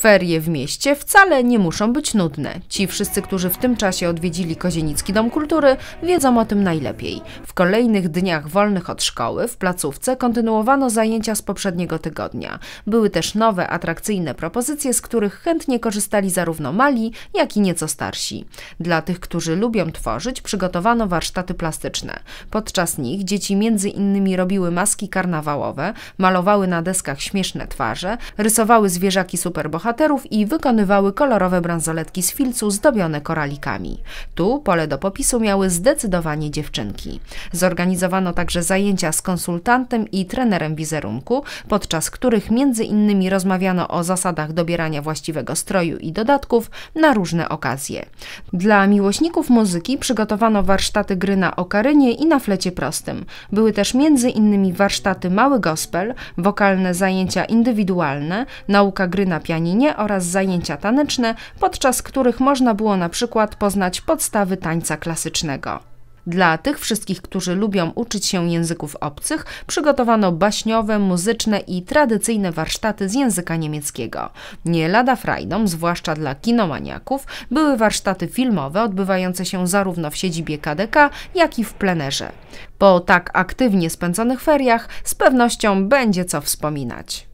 Ferie w mieście wcale nie muszą być nudne. Ci wszyscy, którzy w tym czasie odwiedzili Kozienicki Dom Kultury, wiedzą o tym najlepiej. W kolejnych dniach wolnych od szkoły w placówce kontynuowano zajęcia z poprzedniego tygodnia. Były też nowe, atrakcyjne propozycje, z których chętnie korzystali zarówno mali, jak i nieco starsi. Dla tych, którzy lubią tworzyć, przygotowano warsztaty plastyczne. Podczas nich dzieci między innymi robiły maski karnawałowe, malowały na deskach śmieszne twarze, rysowały zwierzaki superbohaterów, bohaterów i wykonywały kolorowe bransoletki z filcu zdobione koralikami. Tu pole do popisu miały zdecydowanie dziewczynki. Zorganizowano także zajęcia z konsultantem i trenerem wizerunku, podczas których między innymi rozmawiano o zasadach dobierania właściwego stroju i dodatków na różne okazje. Dla miłośników muzyki przygotowano warsztaty gry na okarynie i na flecie prostym. Były też między innymi warsztaty mały gospel, wokalne zajęcia indywidualne, nauka gry na pianinie, oraz zajęcia taneczne, podczas których można było na przykład poznać podstawy tańca klasycznego. Dla tych wszystkich, którzy lubią uczyć się języków obcych, przygotowano baśniowe, muzyczne i tradycyjne warsztaty z języka niemieckiego. Nie lada frajdą, zwłaszcza dla kinomaniaków, były warsztaty filmowe odbywające się zarówno w siedzibie KDK, jak i w plenerze. Po tak aktywnie spędzonych feriach z pewnością będzie co wspominać.